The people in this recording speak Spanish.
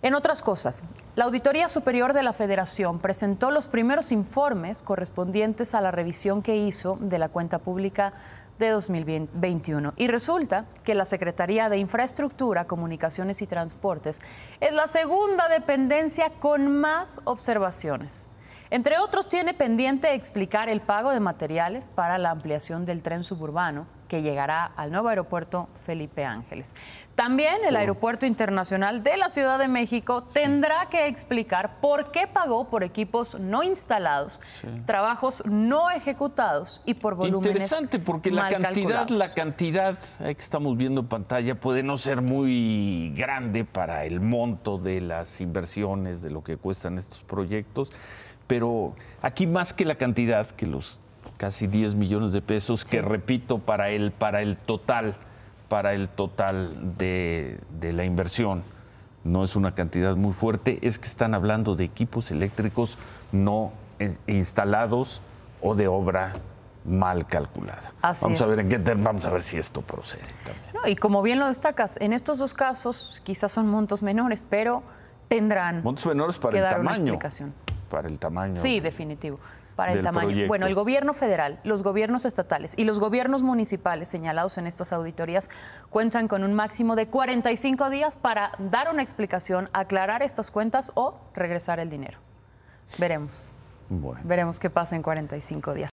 En otras cosas, la Auditoría Superior de la Federación presentó los primeros informes correspondientes a la revisión que hizo de la cuenta pública de 2021. Y resulta que la Secretaría de Infraestructura, Comunicaciones y Transportes es la segunda dependencia con más observaciones. Entre otros, tiene pendiente explicar el pago de materiales para la ampliación del tren suburbano que llegará al nuevo aeropuerto Felipe Ángeles. También el oh. Aeropuerto Internacional de la Ciudad de México tendrá que explicar por qué pagó por equipos no instalados, trabajos no ejecutados y por volúmenes Interesante porque la cantidad, la cantidad que estamos viendo en pantalla puede no ser muy grande para el monto de las inversiones, de lo que cuestan estos proyectos. Pero aquí más que la cantidad, que los casi 10 millones de pesos, que repito, para el, para el total, para el total de, la inversión, no es una cantidad muy fuerte, es que están hablando de equipos eléctricos no instalados o de obra mal calculada. vamos a ver en qué vamos a ver si esto procede también. y como bien lo destacas, en estos dos casos quizás son montos menores, pero tendrán montos menores para dar Una explicación para el tamaño. Sí, definitivo. Para el tamaño. Bueno, el gobierno federal, los gobiernos estatales y los gobiernos municipales señalados en estas auditorías cuentan con un máximo de 45 días para dar una explicación, aclarar estas cuentas o regresar el dinero. Veremos. Veremos qué pasa en 45 días.